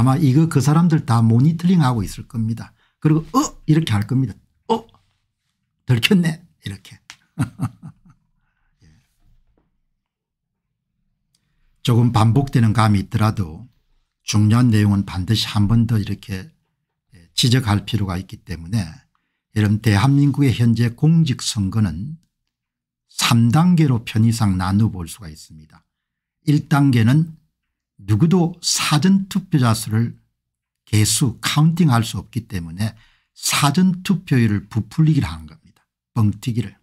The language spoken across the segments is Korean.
아마 이거 그 사람들 다 모니터링 하고 있을 겁니다. 그리고 어 이렇게 할 겁니다. 어 들켰네 이렇게. 예. 조금 반복되는 감이 있더라도 중요한 내용은 반드시 한 번 더 이렇게 예, 지적할 필요가 있기 때문에 여러분 대한민국의 현재 공직선거는 3단계로 편의상 나눠볼 수가 있습니다. 1단계는 누구도 사전투표자 수를 개수 카운팅할 수 없기 때문에 사전투표율을 부풀리기를 하는 겁니다. 뻥튀기를.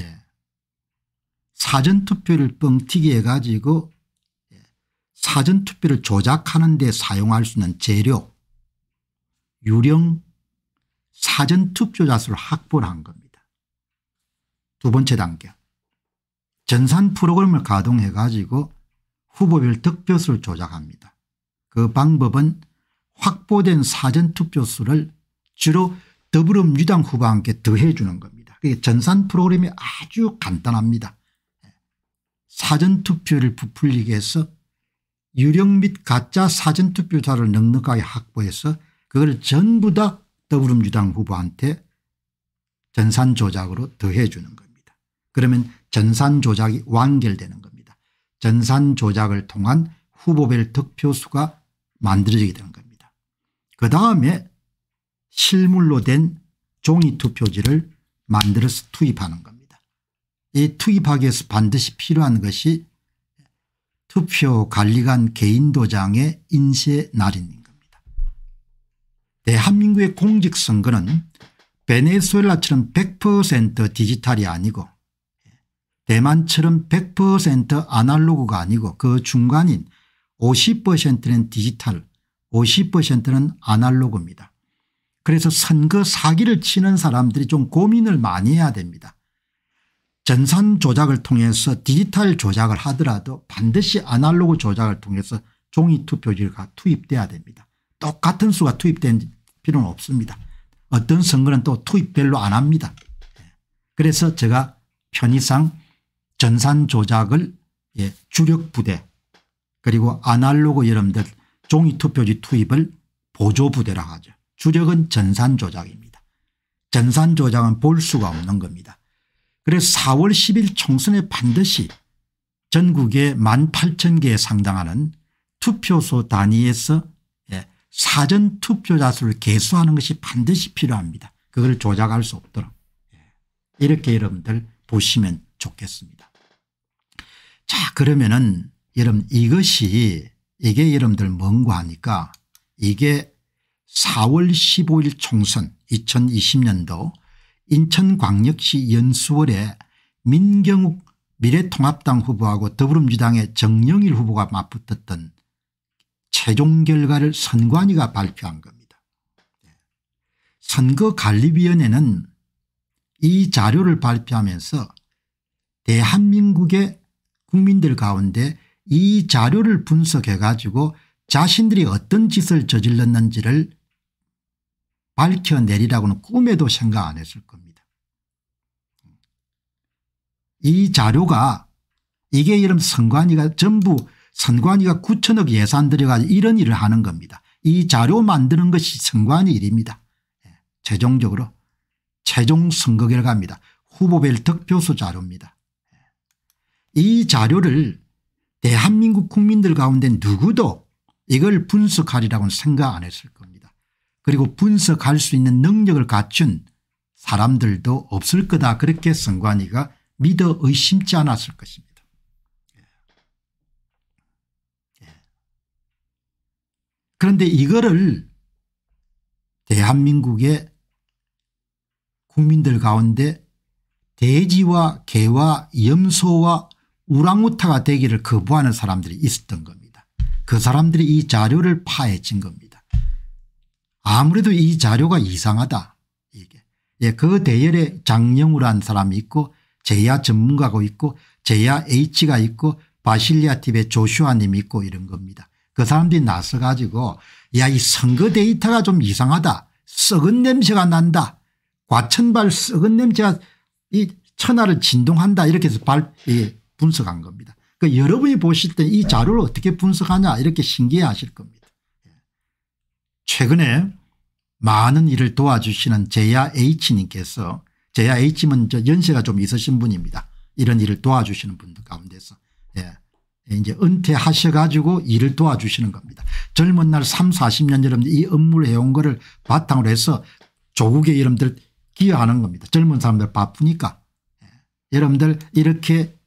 예. 사전투표를 뻥튀기 해가지고 예. 사전투표를 조작하는 데 사용할 수 있는 재료 유령 사전투표자 수를 확보를 한 겁니다. 두 번째 단계 전산 프로그램을 가동해 가지고 후보별 득표수를 조작합니다. 그 방법은 확보된 사전투표수를 주로 더불어민주당 후보와 함께 더해 주는 겁니다. 그게 전산 프로그램이 아주 간단합니다. 사전투표를 부풀리게해서유령및 가짜 사전투표자를 넉넉하게 확보해서 그걸 전부 다 더불어민주당 후보한테 전산 조작으로 더해 주는 겁니다. 그러면 전산 조작이 완결되는 겁니다. 전산 조작을 통한 후보별 득표수가 만들어지게 되는 겁니다. 그 다음에 실물로 된 종이 투표지를 만들어서 투입하는 겁니다. 이 투입하기 위해서 반드시 필요한 것이 투표관리관 개인도장의 인쇄 날인인 겁니다. 대한민국의 공직선거는 베네수엘라처럼 100% 디지털이 아니고 대만처럼 100% 아날로그가 아니고 그 중간인 50%는 디지털 50%는 아날로그입니다. 그래서 선거 사기를 치는 사람들이 좀 고민을 많이 해야 됩니다. 전산 조작을 통해서 디지털 조작을 하더라도 반드시 아날로그 조작을 통해서 종이 투표지가 투입돼야 됩니다. 똑같은 수가 투입된 필요는 없습니다. 어떤 선거는 또 투입 별로 안 합니다. 네. 그래서 제가 편의상 전산 조작을 예, 주력부대 그리고 아날로그 여러분들 종이투표지 투입을 보조부대라 하죠. 주력은 전산 조작입니다. 전산 조작은 볼 수가 없는 겁니다. 그래서 4월 10일 총선에 반드시 전국에 1만 8천 개에 상당하는 투표소 단위에서 예, 사전 투표자 수를 개수하는 것이 반드시 필요합니다. 그걸 조작할 수 없도록 예. 이렇게 여러분들 보시면 좋겠습니다. 자 그러면은 여러분 이것이 이게 여러분들 뭔가 하니까 이게 4월 15일 총선 2020년도 인천광역시 연수월에 민경욱 미래통합당 후보하고 더불어민주당의 정영일 후보가 맞붙었던 최종 결과를 선관위가 발표한 겁니다. 선거관리위원회는 이 자료를 발표하면서 대한민국의 국민들 가운데 이 자료를 분석해 가지고 자신들이 어떤 짓을 저질렀는지를 밝혀내리라고는 꿈에도 생각 안 했을 겁니다. 이 자료가 이게 이름 선관위가 전부 선관위가 9천억 예산 들여가지고 이런 일을 하는 겁니다. 이 자료 만드는 것이 선관위 일입니다. 예, 최종적으로 최종 선거 결과입니다. 후보별 득표수 자료입니다. 이 자료를 대한민국 국민들 가운데 누구도 이걸 분석하리라고는 생각 안 했을 겁니다. 그리고 분석할 수 있는 능력을 갖춘 사람들도 없을 거다 그렇게 선관위가 믿어 의심치 않았을 것입니다. 예. 예. 그런데 이거를 대한민국의 국민들 가운데 돼지와 개와 염소와 우랑우타가 되기를 거부하는 사람들이 있었던 겁니다. 그 사람들이 이 자료를 파헤친 겁니다. 아무래도 이 자료가 이상하다. 이게. 예, 그 대열에 장영우라는 사람이 있고 제야 전문가가 있고 제야 H가 있고 바실리아 팁의 조슈아님이 있고 이런 겁니다. 그 사람들이 나서 가지고 야 이 선거 데이터가 좀 이상하다. 썩은 냄새가 난다. 과천발 썩은 냄새가 이 천하를 진동한다 이렇게 해서 발, 예, 분석한 겁니다. 그 여러분이 보실 때이 네. 자료를 어떻게 분석하냐 이렇게 신기해 하실 겁니다. 예. 최근에 많은 일을 도와주시는 제야 H님께서 제야 H님은 저 연세가 좀 있으신 분입니다. 이런 일을 도와주시는 분들 가운데서 예. 이제 은퇴하셔 가지고 일을 도와주시는 겁니다. 젊은 날 3, 40년 여러분들 이 업무를 해온 거를 바탕으로 해서 조국의 여러분들 기여하는 겁니다. 젊은 사람들 바쁘니까 예. 여러분들 이렇게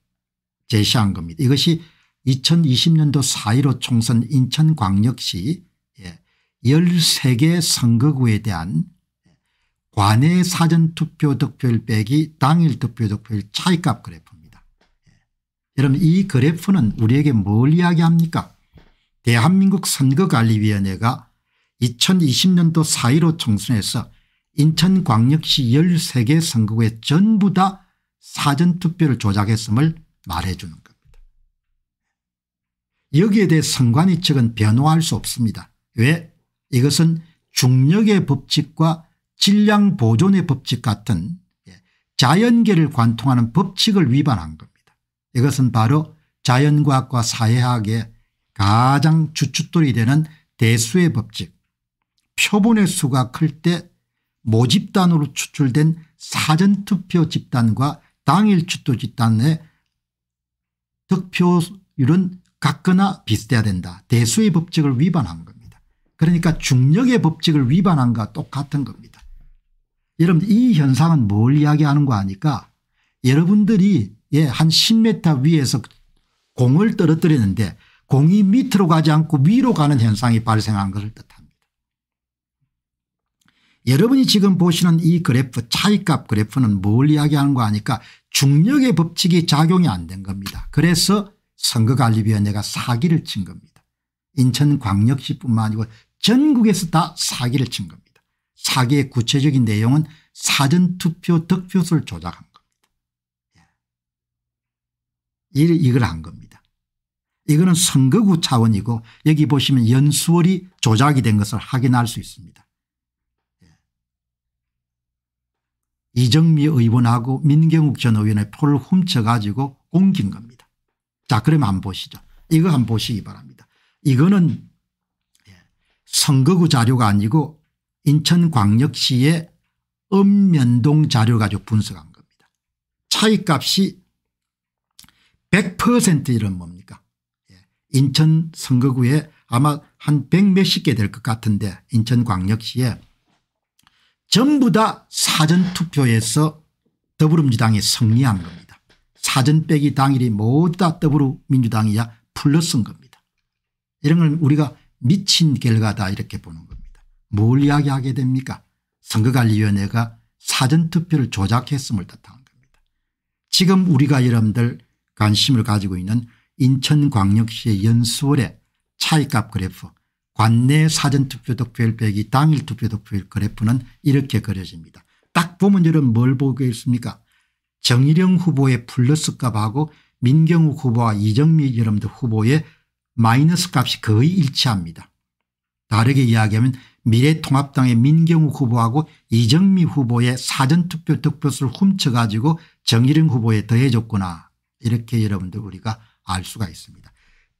제시한 겁니다. 이것이 2020년도 4.15 총선 인천광역시 13개 예, 선거구에 대한 예, 관내 사전투표 득표율 빼기 당일 득표 득표율 차이값 그래프입니다. 예, 여러분 이 그래프는 우리에게 뭘 이야기합니까 대한민국 선거관리위원회가 2020년도 4.15 총선에서 인천광역시 13개 선거구에 전부 다 사전투표를 조작했음을 말해주는 겁니다. 여기에 대해 성관이 측은 변호할 수 없습니다. 왜? 이것은 중력의 법칙과 질량 보존의 법칙 같은 예, 자연계를 관통하는 법칙을 위반한 겁니다. 이것은 바로 자연과학과 사회학의 가장 주춧돌이 되는 대수의 법칙 표본의 수가 클 때 모집단으로 추출된 사전투표 집단과 당일 추투 집단의 득표율은 같거나 비슷해야 된다. 대수의 법칙을 위반한 겁니다. 그러니까 중력의 법칙을 위반한 것과 똑같은 겁니다. 여러분 이 현상은 뭘 이야기하는 거 아니까 여러분들이 예, 한 10m 위에서 공을 떨어뜨리는데 공이 밑으로 가지 않고 위로 가는 현상이 발생한 것을 뜻합니다. 여러분이 지금 보시는 이 그래프 차이값 그래프는 뭘 이야기하는 거 아니까 중력의 법칙이 작용이 안 된 겁니다. 그래서 선거관리위원회가 사기를 친 겁니다. 인천광역시뿐만 아니고 전국에서 다 사기를 친 겁니다. 사기의 구체적인 내용은 사전투표 득표수를 조작한 겁니다. 예. 이걸 한 겁니다. 이거는 선거구 차원이고 여기 보시면 연수월이 조작이 된 것을 확인할 수 있습니다. 이정미 의원하고 민경욱 전 의원의 표를 훔쳐가지고 옮긴 겁니다. 자 그럼 안 보시죠. 이거 한 보시기 바랍니다. 이거는 예, 선거구 자료가 아니고 인천광역시의 읍면동 자료 가지고 분석한 겁니다. 차이값이 100% 이런 뭡니까 예, 인천 선거구에 아마 한1 몇십 개 될 것 같은데 인천광역시에 전부 다 사전투표에서 더불어민주당이 승리한 겁니다. 사전 빼기 당일이 모두 다 더불어민주당이야 풀러쓴 겁니다. 이런 걸 우리가 미친 결과다 이렇게 보는 겁니다. 뭘 이야기하게 됩니까 선거관리위원회가 사전투표를 조작했음을 뜻하는 겁니다. 지금 우리가 여러분들 관심을 가지고 있는 인천광역시의 연수월의 차이값 그래프 관내 사전투표 득표율 빼기 당일 투표 득표율 그래프는 이렇게 그려집니다. 딱 보면 여러분 뭘보고있습니까 정일영 후보의 플러스 값하고 민경욱 후보와 이정미 여러분들 후보의 마이너스 값이 거의 일치합니다. 다르게 이야기하면 미래통합당의 민경욱 후보하고 이정미 후보의 사전투표 득표수를 훔쳐가지고 정일영 후보에 더해줬구나 이렇게 여러분들 우리가 알 수가 있습니다.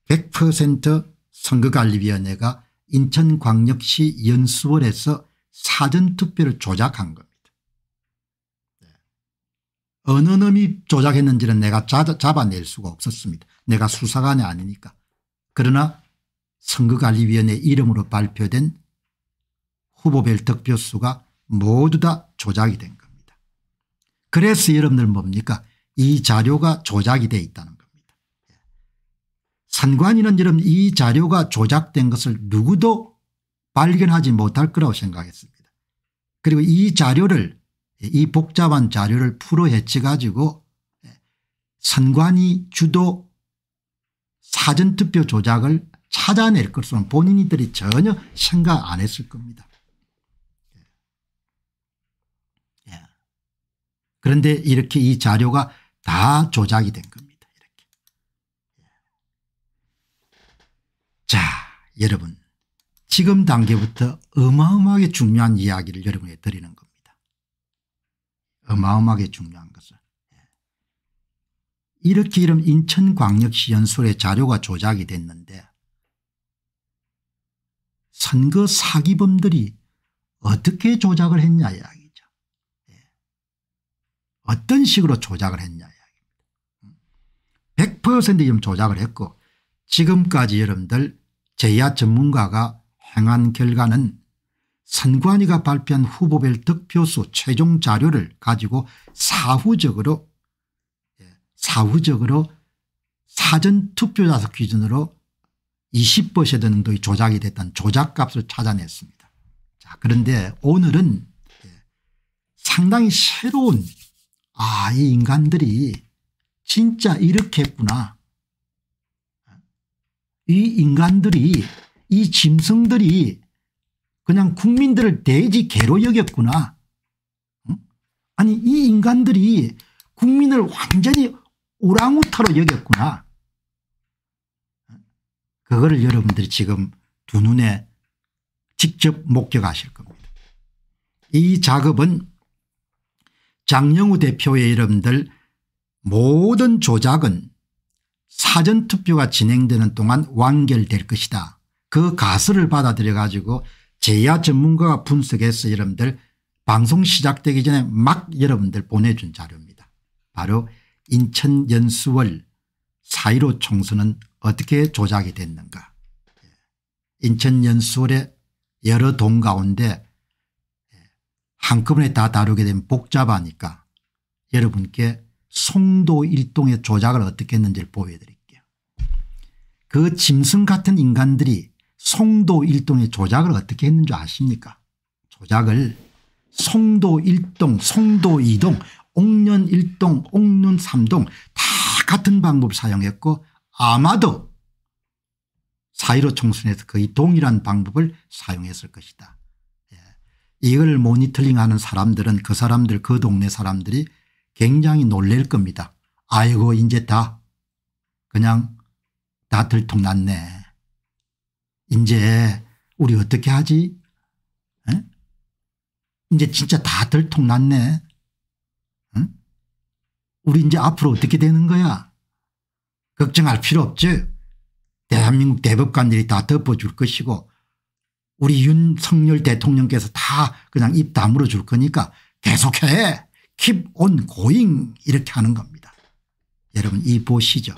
100% 선거관리위원회가 인천광역시 연수원에서 사전투표를 조작한 겁니다. 네. 어느 놈이 조작했는지는 내가 잡아낼 수가 없었습니다. 내가 수사관이 아니니까. 그러나 선거관리위원회 이름으로 발표된 후보별 득표수가 모두 다 조작이 된 겁니다. 그래서 여러분들 뭡니까 이 자료가 조작이 돼 있다는 선관위는 이런 이 자료가 조작된 것을 누구도 발견하지 못할 거라고 생각했습니다. 그리고 이 자료를 이 복잡한 자료를 풀어헤치 가지고 예, 선관위 주도 사전투표 조작을 찾아낼 것은 본인들이 전혀 생각 안 했을 겁니다. 예. 예. 그런데 이렇게 이 자료가 다 조작이 된 겁니다. 자 여러분 지금 단계부터 어마어마하게 중요한 이야기를 여러분에 게 드리는 겁니다. 어마어마하게 중요한 것을. 예. 이렇게 이름 인천광역시 연설의 자료가 조작이 됐는데 선거 사기범들이 어떻게 조작을 했냐 이야기죠. 예. 어떤 식으로 조작을 했냐 이야기입니다. 100% 음. 지금 조작을 했고 지금까지 여러분들 제야 전문가가 행한 결과는 선관위가 발표한 후보별 득표수 최종 자료를 가지고 사후적으로 예, 사후적으로 사전투표자수 기준으로 20% 정도의 조작이 됐던 조작값을 찾아냈습니다. 자 그런데 오늘은 예, 상당히 새로운 아 이 인간들이 진짜 이렇게 했구나 이 인간들이 이 짐승들이 그냥 국민들을 돼지 개로 여겼구나. 아니 이 인간들이 국민을 완전히 오랑우타로 여겼구나. 그거를 여러분들이 지금 두 눈에 직접 목격하실 겁니다. 이 작업은 장영우 대표의 이름들 모든 조작은 사전투표가 진행되는 동안 완결될 것이다. 그 가설을 받아들여 가지고 제야 전문가가 분석해서 여러분들 방송 시작되기 전에 막 여러분들 보내준 자료입니다. 바로 인천 연수월 4.15 총선은 어떻게 조작이 됐는가. 예. 인천 연수월의 여러 동 가운데 예, 한꺼번에 다 다루게 되면 복잡하니까 여러분께 송도 일동의 조작을 어떻게 했는지를 보여드릴게요. 그 짐승 같은 인간들이 송도 일동의 조작을 어떻게 했는지 아십니까 조작을 송도 일동 송도 이동 옥년 일동 옥년 삼동다 같은 방법을 사용했고 아마도 사이로 총선에서 거의 동일한 방법을 사용했을 것이다. 예. 이걸 모니터링하는 사람들은 그 사람들 그 동네 사람들이 굉장히 놀랄 겁니다. 아이고 이제 다 그냥 다 들통났네. 이제 우리 어떻게 하지? 에? 이제 진짜 다 들통났네. 우리 이제 앞으로 어떻게 되는 거야? 걱정할 필요 없지. 대한민국 대법관들이 다 덮어줄 것이고 우리 윤석열 대통령께서 다 그냥 입 다물어 줄 거니까 계속해. keep on going 이렇게 하는 겁니다. 여러분 이 보시죠.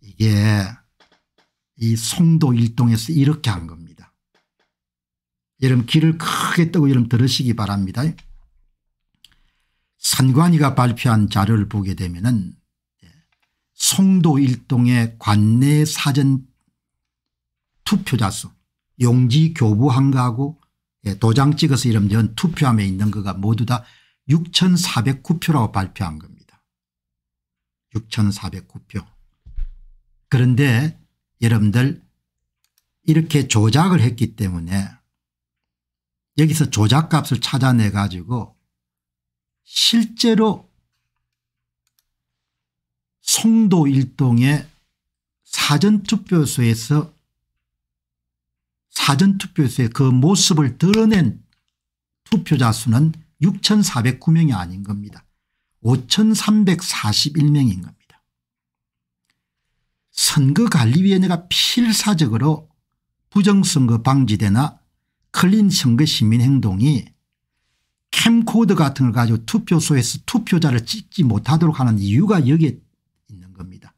이게 이 송도 일동에서 이렇게 한 겁니다. 여러분 귀를 크게 뜨고 여러분 들으시기 바랍니다. 산관이가 발표한 자료를 보게 되면은 예, 송도 일동의 관내 사전 투표자 수 용지 교부 한가하고 예, 도장 찍어서 이름 전 투표함에 있는 거가 모두 다 6,409표라고 발표한 겁니다. 6,409표. 그런데 여러분들 이렇게 조작을 했기 때문에 여기서 조작값을 찾아내 가지고 실제로 송도 일동의 사전투표소에서 사전투표소의 그 모습을 드러낸 투표자 수는 6,409명이 아닌 겁니다. 5,341명인 겁니다. 선거관리위원회가 필사적으로 부정선거 방지대나 클린 선거 시민행동이 캠코드 같은 걸 가지고 투표소에서 투표자를 찍지 못하도록 하는 이유가 여기에 있는 겁니다.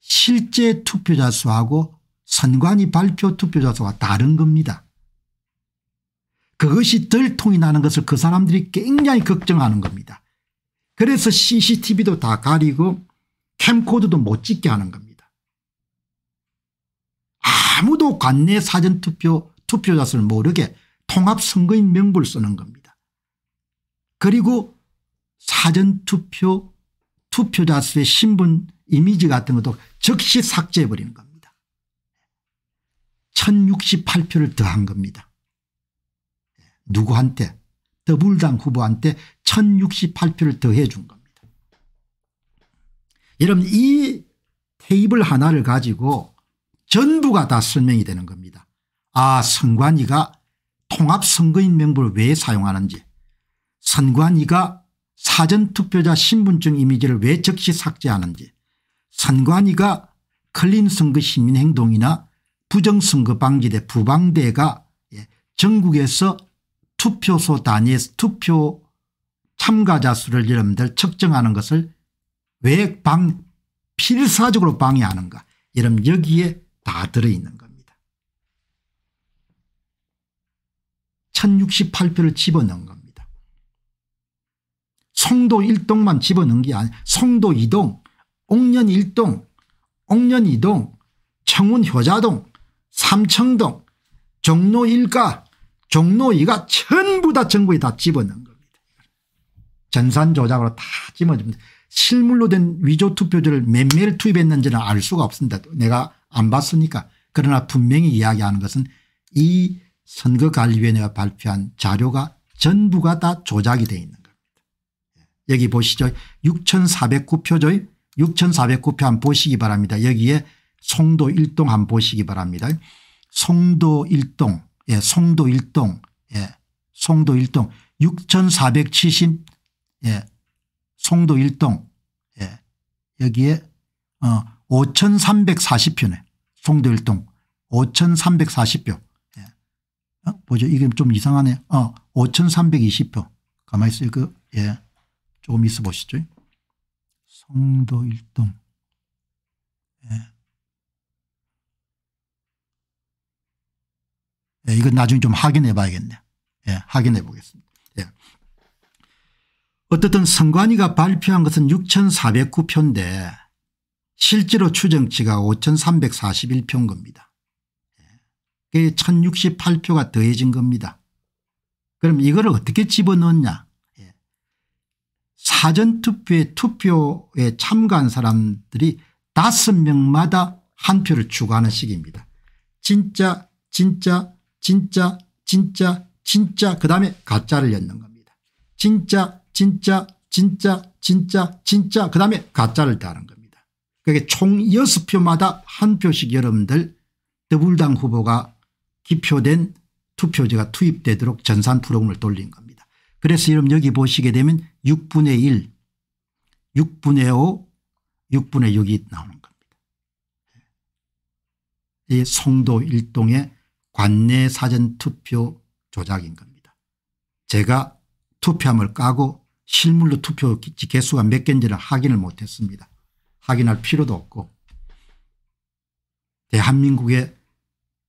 실제 투표자 수하고 선관위 발표 투표자 수와 다른 겁니다. 그것이 들통이 나는 것을 그 사람들이 굉장히 걱정하는 겁니다. 그래서 CCTV도 다 가리고 캠코드도 못 찍게 하는 겁니다. 아무도 관내 사전투표 투표자 수를 모르게 통합선거인 명부를 쓰는 겁니다. 그리고 사전투표 투표자 수의 신분 이미지 같은 것도 즉시 삭제해버리는 겁니다. 1068표를 더한 겁니다. 누구한테 더불당 후보한테 1068표를 더해 준 겁니다. 여러분 이 테이블 하나를 가지고 전부가 다 설명이 되는 겁니다. 아 선관위가 통합선거인 명부를 왜 사용하는지 선관위가 사전투표자 신분증 이미지를 왜 즉시 삭제하는지 선관위가 클린선거 시민행동이나 부정선거 방지대 부방대가 예, 전국에서 투표소 단위 투표 참가자 수를 여러분들 측정하는 것을 왜 방, 필사적으로 방해하는가 여러분 여기에 다 들어있는 겁니다. 1068표를 집어넣은 겁니다. 송도 1동만 집어넣은 게 아니라 송도 2동, 옥년 1동, 옥년 2동, 청운 효자동, 삼청동, 종로 1가 종로이가 전부 다 정부에 다 집어넣은 겁니다. 전산 조작으로 다집어줍니 실물로 된 위조 투표지를 몇매를 투입했는지는 알 수가 없습니다. 내가 안 봤으니까. 그러나 분명히 이야기하는 것은 이 선거관리위원회가 발표한 자료가 전부가 다 조작이 되어 있는 겁니다. 예. 여기 보시죠. 6409표죠. 6409표 한 보시기 바랍니다. 여기에 송도 1동 한 보시기 바랍니다. 송도 1동 예, 송도 1동 예, 송도 1동6470 예, 송도 1동 예, 여기에 어, 5340표네. 송도 1동 5340표. 예. 어? 보죠. 이게 좀 이상하네. 어, 5320표. 가만히 있어요. 그, 예. 조금 있어 보시죠. 송도 1동 예, 네, 이건 나중에 좀 확인해 봐야겠네요. 예, 확인해 보겠습니다. 예. 어쨌든 선관위가 발표한 것은 6409표인데 실제로 추정치가 5341표인 겁니다. 예. 그게 1068표가 더해진 겁니다. 그럼 이걸 어떻게 집어넣냐 예. 사전투표의 투표에 참가한 사람들이 다섯 명마다 한 표를 추구하는 식입니다. 진짜 진짜 진짜 진짜 진짜 그다음에 가짜를 엮는 겁니다. 진짜 진짜 진짜 진짜 진짜 그다음에 가짜를 다는 겁니다. 그게 총 6표마다 한 표씩 여러분들 더불당 후보가 기표된 투표지가 투입되도록 전산 프로그램을 돌린 겁니다. 그래서 여러분 여기 보시게 되면 6분의 1, 6분의 5, 6분의 6이 나오는 겁니다. 이 송도 일동에 관내 사전투표 조작인 겁니다. 제가 투표함을 까고 실물로 투표 개수가 몇 개인지는 확인을 못했습니다. 확인할 필요도 없고 대한민국의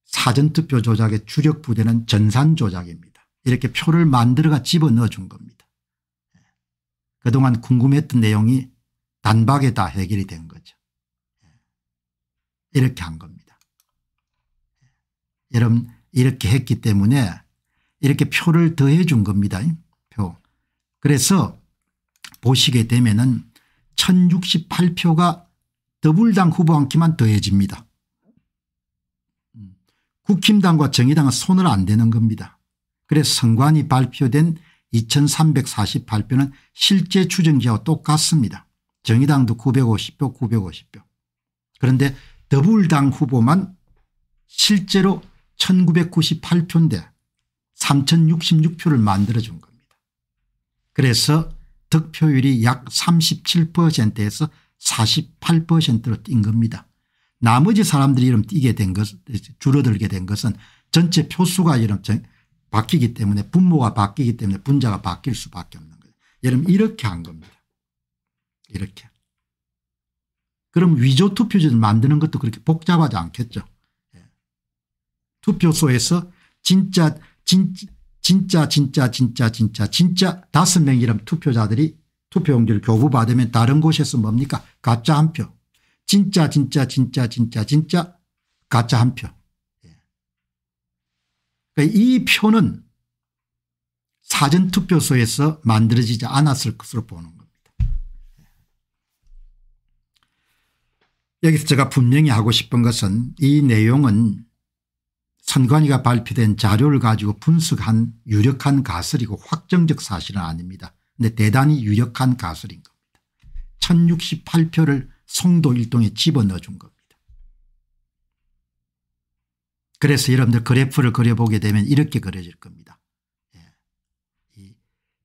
사전투표 조작의 주력 부대는 전산 조작입니다. 이렇게 표를 만들어가 집어넣어 준 겁니다. 그동안 궁금했던 내용이 단박에 다 해결이 된 거죠. 이렇게 한 겁니다. 여러분 이렇게 했기 때문에 이렇게 표를 더해 준 겁니다. 표. 그래서 보시게 되면은 1068표가 더불당 후보 한 끼만 더해집니다. 음, 국힘당과 정의당은 손을 안 대는 겁니다. 그래서 선관이 발표된 2348표는 실제 추정지와 똑같습니다. 정의당도 950표 950표. 그런데 더불당 후보만 실제로 1998표인데 3066표를 만들어준 겁니다. 그래서 득표율이 약 37%에서 48%로 뛴 겁니다. 나머지 사람들이 이름 뛰게 된 것, 줄어들게 된 것은 전체 표수가 이름 바뀌기 때문에 분모가 바뀌기 때문에 분자가 바뀔 수밖에 없는 거예요. 여러분 이렇게 한 겁니다. 이렇게. 그럼 위조 투표지를 만드는 것도 그렇게 복잡하지 않겠죠. 투표소에서 진짜 진, 진짜 진짜 진짜 진짜 진짜 다섯 명 이름 투표자들이 투표용지를 교부받으면 다른 곳에서 뭡니까 가짜 한 표. 진짜 진짜 진짜 진짜 진짜 가짜 한 표. 예. 그러니까 이 표는 사전투표소에서 만들어지지 않았을 것으로 보는 겁니다. 예. 여기서 제가 분명히 하고 싶은 것은 이 내용은 선관위가 발표된 자료를 가지고 분석한 유력한 가설이고 확정적 사실은 아닙니다. 근데 대단히 유력한 가설인 겁니다. 1068표를 송도 일동에 집어넣어 준 겁니다. 그래서 여러분들 그래프를 그려보게 되면 이렇게 그려질 겁니다. 예.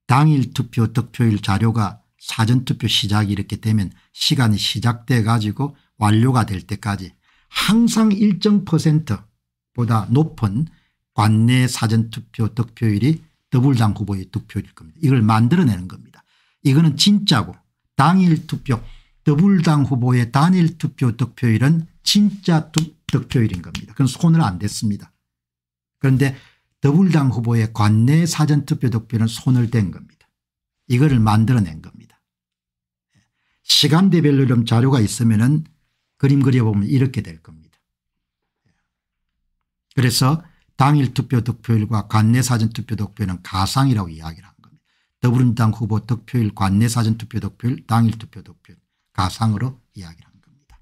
당일 투표 득표일 자료가 사전투표 시작이 이렇게 되면 시간이 시작돼 가지고 완료가 될 때까지 항상 일정 퍼센트 보다 높은 관내 사전투표 득표율이 더불당 후보의 득표율일 겁니다. 이걸 만들어내는 겁니다. 이거는 진짜고 당일 투표 더불당 후보의 단일 투표 득표율은 진짜 득표율인 겁니다. 그건 손을 안 댔습니다. 그런데 더불당 후보의 관내 사전투표 득표율은 손을 댄 겁니다. 이거를 만들어낸 겁니다. 시간대별로 좀 자료가 있으면 그림 그려보면 이렇게 될 겁니다. 그래서 당일 투표 득표율과 관내사전 투표 득표는 가상이라고 이야기를 한 겁니다. 더불어민주당 후보 득표율 관내사전 투표 득표율 당일 투표 득표율 가상으로 이야기를 한 겁니다.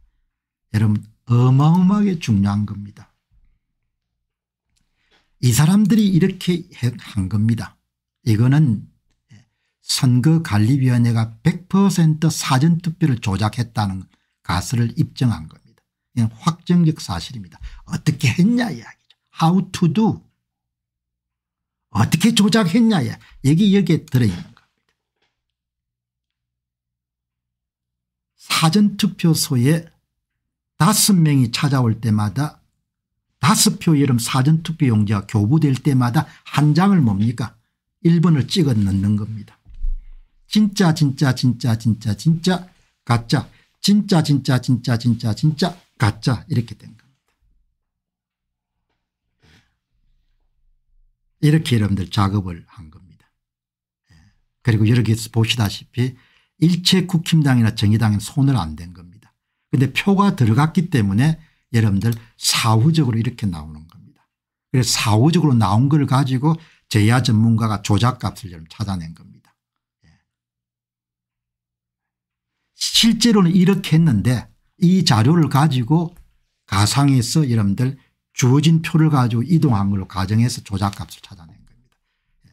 여러분 어마어마하게 중요한 겁니다. 이 사람들이 이렇게 한 겁니다. 이거는 선거관리위원회가 100% 사전투표를 조작했다는 가설을 입증한 겁니다. 확정적 사실입니다. 어떻게 했냐 이야기. how to do 어떻게 조작했냐 여기 여기에 들어있는 겁니다. 사전투표소에 다섯 명이 찾아올 때마다 다섯 표 이름 사전투표 용지가 교부될 때마다 한 장을 뭡니까 1번을 찍어 넣는 겁니다. 진짜 진짜 진짜 진짜 진짜 가짜 진짜 진짜 진짜 진짜 진짜 가짜 이렇게 된 겁니다. 이렇게 여러분들 작업을 한 겁니다. 예. 그리고 여러서 보시다시피 일체 국힘당이나 정의당은 손을 안 댄 겁니다. 그런데 표가 들어갔기 때문에 여러분들 사후적으로 이렇게 나오는 겁니다. 그래서 사후적으로 나온 걸 가지고 제야 전문가가 조작값을 여러분 찾아낸 겁니다. 예. 실제로는 이렇게 했는데 이 자료를 가지고 가상에서 여러분들 주어진 표를 가지고 이동한 걸로 가정해서 조작값을 찾아낸 겁니다. 예.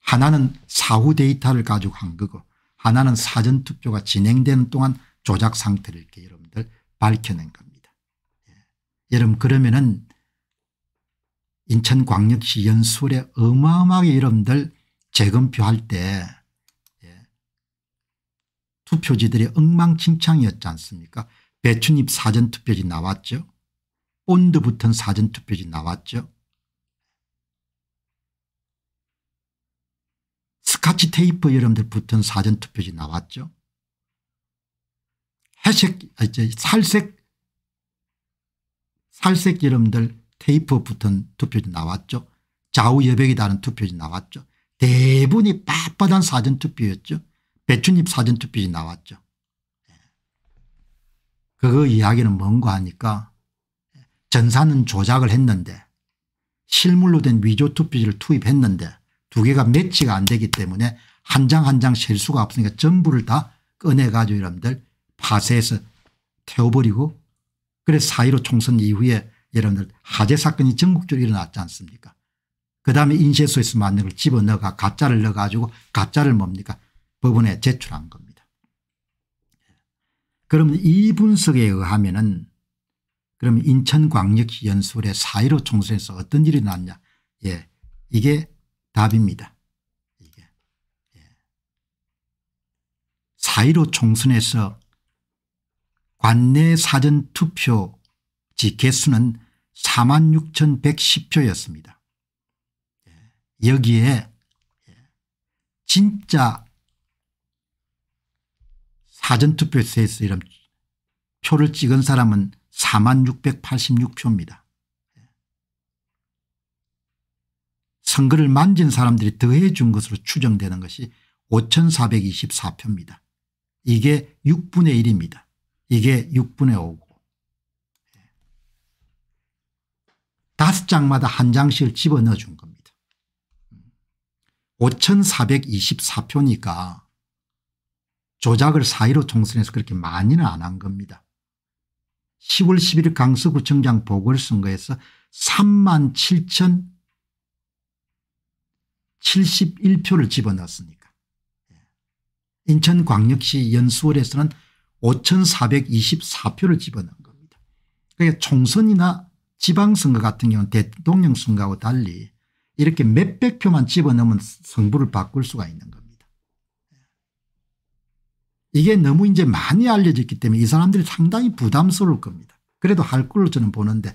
하나는 사후 데이터를 가지고 한 거고 하나는 사전투표가 진행되는 동안 조작 상태를 이렇게 여러분들 밝혀낸 겁니다. 예. 여러분 그러면은 인천광역시 연수에 어마어마하게 여러분들 재검표 할때 예, 투표지들이 엉망진창이었지 않습니까 배춧입 사전투표지 나왔죠. 본드 붙은 사전투표지 나왔죠. 스카치 테이프 여러분들 붙은 사전투표지 나왔죠. 회색, 아, 살색, 살색 여러분들 테이프 붙은 투표지 나왔죠. 좌우 여백이 다른 투표지 나왔죠. 대부분이 빳빳한 사전투표였죠. 배추잎 사전투표지 나왔죠. 그 이야기는 뭔가 하니까 전산은 조작을 했는데 실물로 된 위조 투표지를 투입했는데 두 개가 매치가 안 되기 때문에 한 장 한 장 셀 수가 없으니까 전부를 다 꺼내가지고 여러분들 파쇄해서 태워버리고 그래서 4.15 총선 이후에 여러분들 하재 사건이 전국적으로 일어났지 않습니까 그다음에 인쇄소에서 만든 걸 집어넣어가 가짜를 넣어가지고 가짜를 뭡니까 법원에 제출한 겁니다. 그러면 이 분석에 의하면은 그럼 인천광역시 연수의 원 사1로 총선에서 어떤 일이 났냐. 예. 이게 답입니다. 이게. 예. 4.15 총선에서 관내 사전 투표지 개수는 46,110표였습니다. 예. 여기에 예, 진짜 사전투표에서 이런 표를 찍은 사람은 4만 686표입니다. 선거를 만진 사람들이 더해 준 것으로 추정되는 것이 5424표입니다. 이게 6분의 1입니다. 이게 6분의 5고. 다섯 장마다 한 장씩을 집어넣어 준 겁니다. 5424표니까 조작을 사의로 총선에서 그렇게 많이는 안 한 겁니다. 10월 11일 강서구청장 보궐선거에서 3만 7천 71표를 집어넣었으니까. 예. 인천광역시 연수원에서는 5,424표를 집어넣은 겁니다. 그러니까 총선이나 지방선거 같은 경우는 대통령 선거하고 달리 이렇게 몇백 표만 집어넣으면 성부를 바꿀 수가 있는 겁니다. 이게 너무 이제 많이 알려졌기 때문에 이 사람들이 상당히 부담스러울 겁니다. 그래도 할 걸로 저는 보는데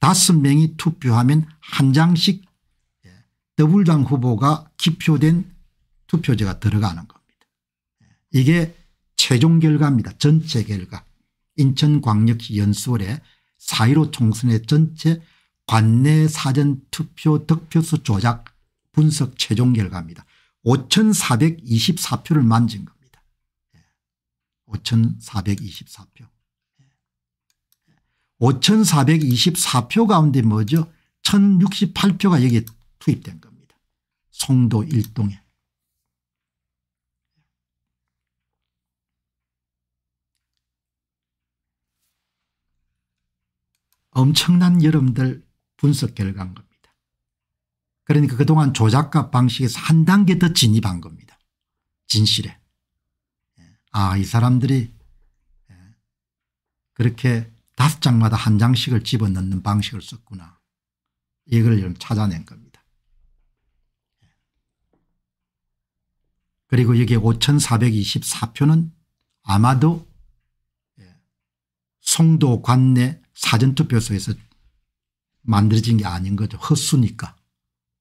다섯 명이 투표하면 한 장씩 예, 더블당 후보가 기표된 투표제가 들어가는 겁니다. 예, 이게 최종 결과입니다. 전체 결과. 인천광역시 연수원의 4.15 총선의 전체 관내 사전 투표 득표수 조작 분석 최종 결과입니다. 5424표를 만진 겁니다. 5,424표. 5,424표 가운데 뭐죠? 1,068표가 여기에 투입된 겁니다. 송도 1동에 엄청난 여러분들 분석 결과인 겁니다. 그러니까 그동안 조작값 방식에서 한 단계 더 진입한 겁니다. 진실에. 아, 이 사람들이 예, 그렇게 다섯 장마다 한 장씩을 집어넣는 방식을 썼구나. 이걸 찾아낸 겁니다. 예. 그리고 여기 5424표는 아마도 예, 송도 관내 사전투표소에서 만들어진 게 아닌 거죠. 헛수니까.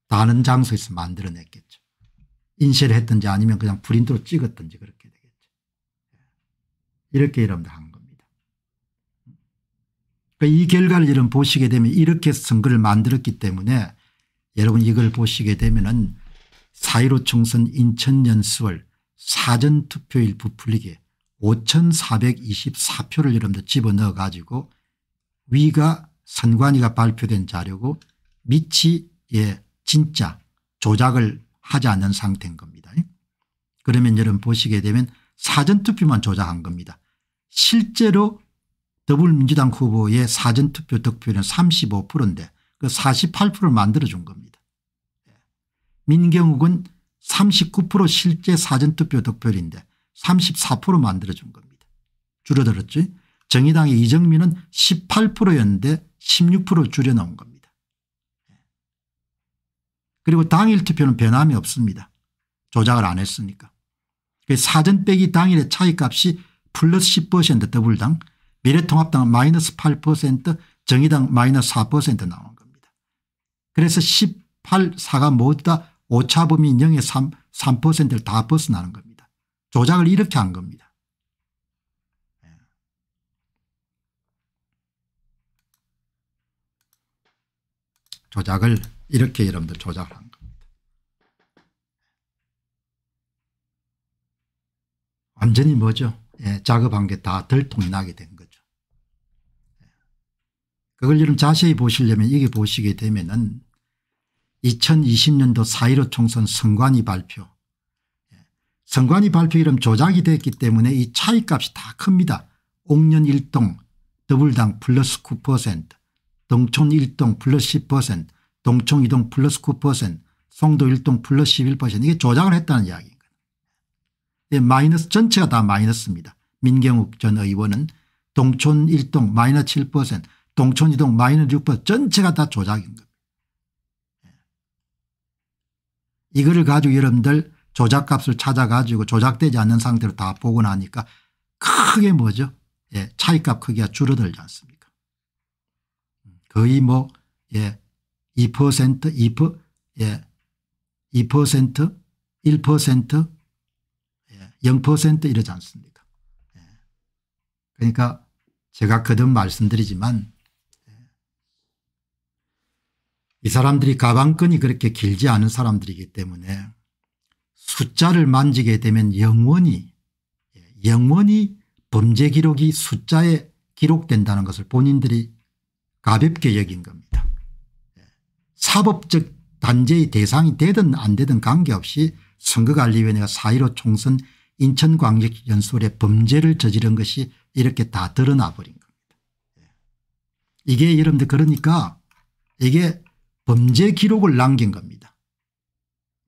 다른 장소에서 만들어냈겠죠. 인쇄를 했든지 아니면 그냥 프린트로 찍었든지 그렇게. 이렇게 여러분들 한 겁니다. 그 이 결과를 여러분 보시게 되면 이렇게 선거를 만들었기 때문에 여러분 이걸 보시게 되면은 4.15 총선 인천연수월 사전투표일 부풀리기 5424표를 여러분들 집어넣어 가지고 위가 선관위가 발표된 자료고 밑이 예 진짜 조작을 하지 않는 상태인 겁니다. 그러면 여러분 보시게 되면 사전투표만 조작한 겁니다. 실제로 더불어민주당 후보의 사전투표 득표는 35%인데 그 48%를 만들어준 겁니다. 예. 민경욱은 39% 실제 사전투표 득표인데34% 만들어준 겁니다. 줄어들었지 정의당의 이정민은 18%였는데 16% 줄여놓은 겁니다. 예. 그리고 당일 투표는 변함이 없습니다. 조작을 안 했으니까. 그 사전 빼기 당일의 차이값이 플러스 10%더블당 미래통합당 마이너스 8% 정의당 마이너스 4%나온 겁니다. 그래서 18, 4가 모두 다 오차범위 0의 3, 3%를 다 벗어나는 겁니다. 조작을 이렇게 한 겁니다. 예. 조작을 이렇게 여러분들 조작을 한 완전히 뭐죠? 예, 작업한 게 다 덜통이 나게 된 거죠. 그걸 여러분 자세히 보시려면 이게 보시게 되면은 2020년도 4.15 총선 선관위 발표. 예, 선관위 발표 이름 조작이 됐기 때문에 이 차이값이 다 큽니다. 옥년 1동 더블당 플러스 9% 동촌 1동 플러스 10% 동촌 2동 플러스 9% 송도 1동 플러스 11% 이게 조작을 했다는 이야기 네, 마이너스 전체가 다 마이너스입니다. 민경욱 전 의원은 동촌 1동 마이너스 7% 동촌 2동 마이너스 6% 전체가 다 조작인 겁니다. 예. 이거를 가지고 여러분들 조작값을 찾아가지고 조작되지 않는 상태로 다 보고 나니까 크게 뭐죠 예, 차이값 크기가 줄어들지 않습니까 거의 뭐 예, 2% 2% 예, 2% 1% 0% 이러지 않습니까 예. 그러니까 제가 거듭 말씀드리지만 예. 이 사람들이 가방끈이 그렇게 길지 않은 사람들이기 때문에 숫자를 만지게 되면 영원히 예, 영원히 범죄 기록이 숫자에 기록된다는 것을 본인들이 가볍게 여긴 겁니다. 사법적 단죄의 대상이 되든 안 되든 관계없이 선거관리위원회가 4.15 총선 인천광역연수원의 범죄를 저지른 것이 이렇게 다 드러나 버린 겁니다. 예. 이게 여러분들 그러니까 이게 범죄 기록을 남긴 겁니다.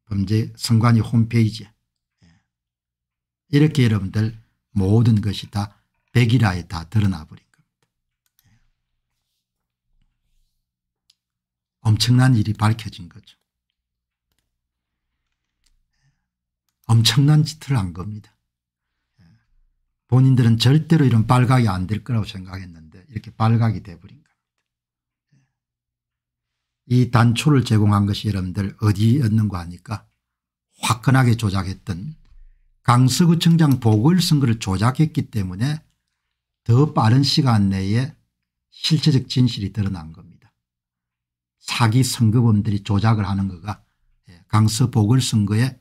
범죄 선관위 홈페이지에. 예. 이렇게 여러분들 모든 것이 다 백일화에 다 드러나 버린 겁니다. 예. 엄청난 일이 밝혀진 거죠. 엄청난 짓을 한 겁니다. 본인들은 절대로 이런 발각이 안 될 거라고 생각했는데 이렇게 발각이 돼버린 겁니다. 이 단초를 제공한 것이 여러분들 어디였는가 하니까 화끈하게 조작했던 강서구청장 보궐선거를 조작했기 때문에 더 빠른 시간 내에 실체적 진실이 드러난 겁니다. 사기 선거범들이 조작을 하는 거가 예, 강서 보궐선거에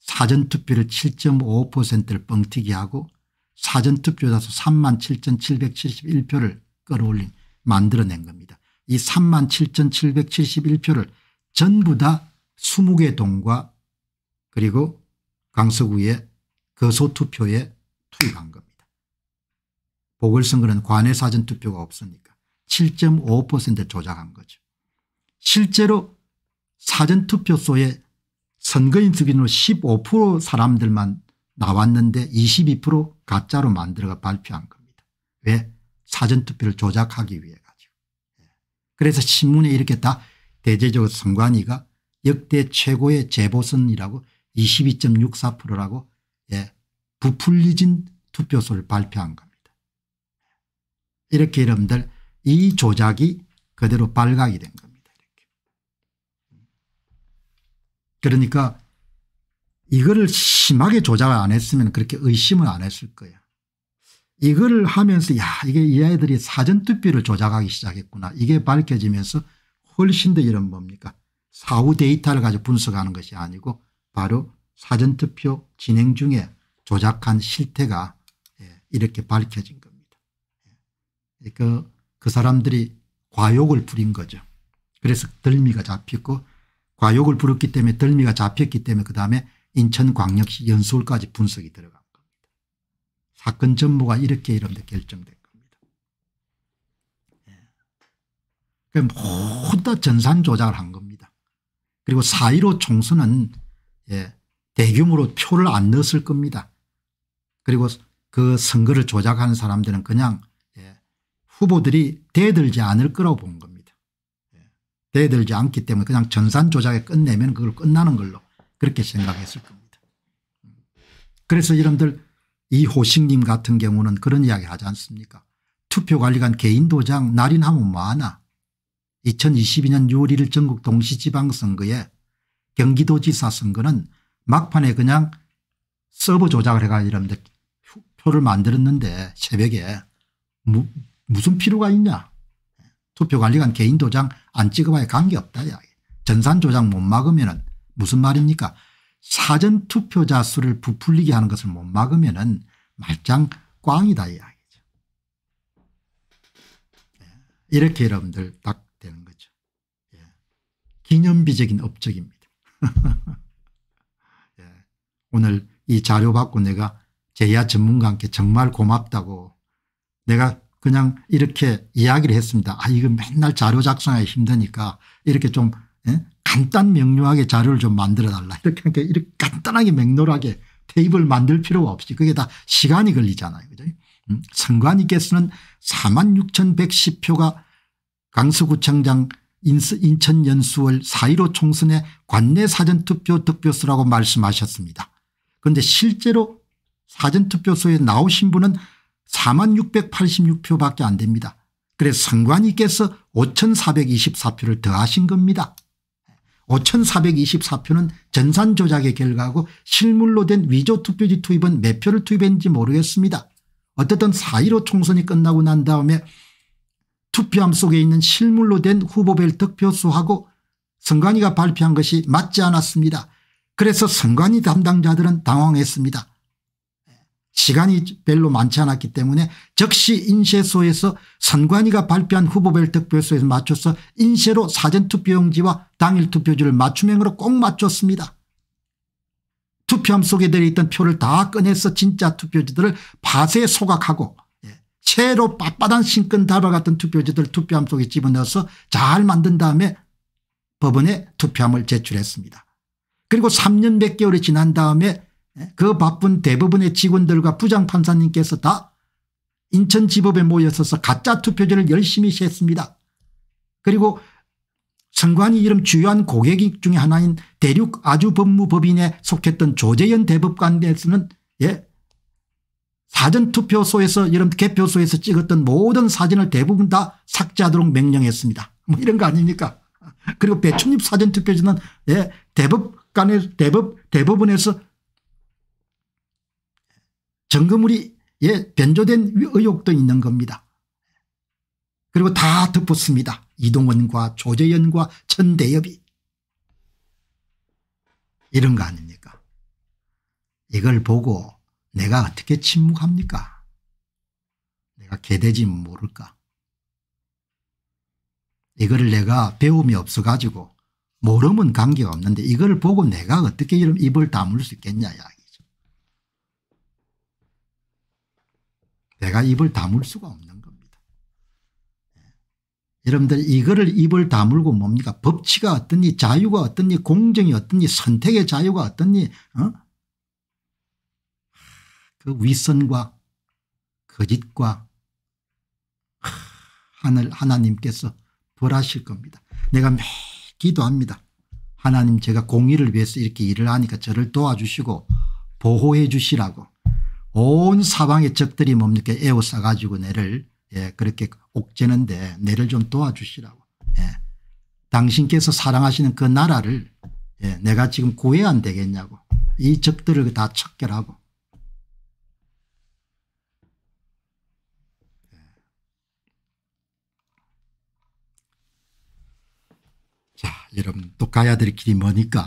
사전투표를 7.5%를 뻥튀기하고 사전투표에수 3만 7,771표를 끌어올린 만들어낸 겁니다. 이 3만 7,771표를 전부 다 20개 동과 그리고 강서구의 거소투표에 투입한 겁니다. 보궐선거는 관외사전투표가 없으니까 7.5% 조작한 거죠. 실제로 사전투표소에 선거인 수준는15% 사람들만 나왔는데 22% 가짜로 만들어 발표한 겁니다. 왜? 사전투표를 조작하기 위해 가지고. 예. 그래서 신문에 이렇게 다 대제적 선관위가 역대 최고의 재보선이라고 22.64%라고 예, 부풀리진 투표소를 발표한 겁니다. 이렇게 여러분들 이 조작이 그대로 발각이 된 겁니다. 그러니까 이거를 심하게 조작을 안 했으면 그렇게 의심을 안 했을 거예요. 이거를 하면서 야 이게 이 아이들이 사전투표를 조작하기 시작했구나 이게 밝혀지면서 훨씬 더 이런 뭡니까 사후 데이터를 가지고 분석하는 것이 아니고 바로 사전투표 진행 중에 조작한 실태가 예, 이렇게 밝혀진 겁니다. 그그 예. 그 사람들이 과욕을 부린 거죠. 그래서 덜미가 잡히고 과욕을 부렸기 때문에 덜미가 잡혔기 때문에 그다음에 인천광역시 연수울까지 분석이 들어간 겁니다. 사건 전부가 이렇게 이런데 결정된 겁니다. 예. 그 모두 다 전산 조작을 한 겁니다. 그리고 4.15 총선은 예, 대규모로 표를 안 넣었을 겁니다. 그리고 그 선거를 조작하는 사람들은 그냥 예, 후보들이 대들지 않을 거라고 본 겁니다. 대들지 않기 때문에 그냥 전산 조작에 끝내면 그걸 끝나는 걸로 그렇게 생각했을 겁니다. 그래서 여러분들 이 호식님 같은 경우는 그런 이야기 하지 않습니까 투표관리관 개인도장 날인하면 많아 2022년 6월 1일 전국 동시지방선거에 경기도지사 선거는 막판에 그냥 서버 조작을 해가지고 여러분들 표를 만들었는데 새벽에 무, 무슨 필요가 있냐 투표관리관 개인 도장 안 찍어봐야 관계없다. 전산 조작 못 막으면 무슨 말입니까 사전 투표자 수를 부풀리게 하는 것을 못 막으면 말짱 꽝이다 이야기죠. 예. 이렇게 여러분들 딱 되는 거죠. 예. 기념비적인 업적입니다. 예. 오늘 이 자료 받고 내가 제야 전문가한테 정말 고맙다고 내가 그냥 이렇게 이야기를 했습니다. 아 이거 맨날 자료 작성하기 힘드니까 이렇게 좀 예? 간단 명료하게 자료를 좀 만들어 달라 이렇게 이렇게 간단하게 맥놀하게 테이블 만들 필요가 없이 그게 다 시간이 걸리잖아요. 그죠? 음? 선관위께서는 4만 6,110표가 강서구청장 인천 연수월 4.15 총선의 관내 사전투표 득표수라고 말씀하셨습니다. 그런데 실제로 사전투표소에 나오신 분은 4686표밖에 안 됩니다. 그래서 선관위께서 5424표를 더하신 겁니다. 5424표는 전산 조작의 결과고 실물로 된 위조 투표지 투입은 몇 표를 투입했는지 모르겠습니다. 어쨌든 4.15 총선이 끝나고 난 다음에 투표함 속에 있는 실물로 된 후보별 득표수하고 선관위가 발표한 것이 맞지 않았습니다. 그래서 선관위 담당자들은 당황했습니다. 시간이 별로 많지 않았기 때문에 즉시 인쇄소에서 선관위가 발표한 후보별 득표소에서 맞춰서 인쇄로 사전투표용지와 당일 투표지를 맞춤형으로 꼭 맞췄습니다. 투표함 속에 들어있던 표를 다 꺼내서 진짜 투표지들을 밭에 소각하고 채로 예, 빳빳한 신끈 달아갔던 투표지들 투표함 속에 집어넣어서 잘 만든 다음에 법원에 투표함을 제출했습니다. 그리고 3년 1개월이 지난 다음에 그 바쁜 대부분의 직원들과 부장판사님께서 다 인천지법에 모여서서 가짜 투표제를 열심히 했습니다 그리고 선관위 이름 주요한 고객 중에 하나인 대륙 아주법무법인에 속했던 조재현 대법관에서는 대예 사전투표소에서 이런 개표소에서 찍었던 모든 사진을 대부분 다 삭제하도록 명령했습니다. 뭐 이런 거 아닙니까 그리고 배춘립 사전투표지는 예 대법관의 대법 대법원에서 정거물이에 변조된 의혹도 있는 겁니다. 그리고 다 덮었습니다. 이동원과 조재현과 천대엽이. 이런 거 아닙니까 이걸 보고 내가 어떻게 침묵합니까 내가 개대지 모를까 이거를 내가 배움이 없어가지고 모름은 관계없는데 가 이걸 보고 내가 어떻게 이런 입을 다물 수 있겠냐 야. 내가 입을 다물 수가 없는 겁니다. 예. 여러분들 이거를 입을 다물고 뭡니까 법치가 어떻니 자유가 어떻니 공정이 어떻니 선택의 자유가 어떻니 어? 그 위선과 거짓과 하늘 하나님께서 벌하실 겁니다. 내가 매 기도합니다. 하나님 제가 공의를 위해서 이렇게 일을 하니까 저를 도와주시고 보호해 주시라고 온 사방의 적들이 뭡니까 에워싸 가지고 내를 예, 그렇게 옥죄는데 내를 좀 도와주시라고 예. 당신께서 사랑하시는 그 나라를 예, 내가 지금 구해야 안 되겠냐고 이 적들을 다 척결하고 예. 자 여러분 또 가야 될 길이 뭐니까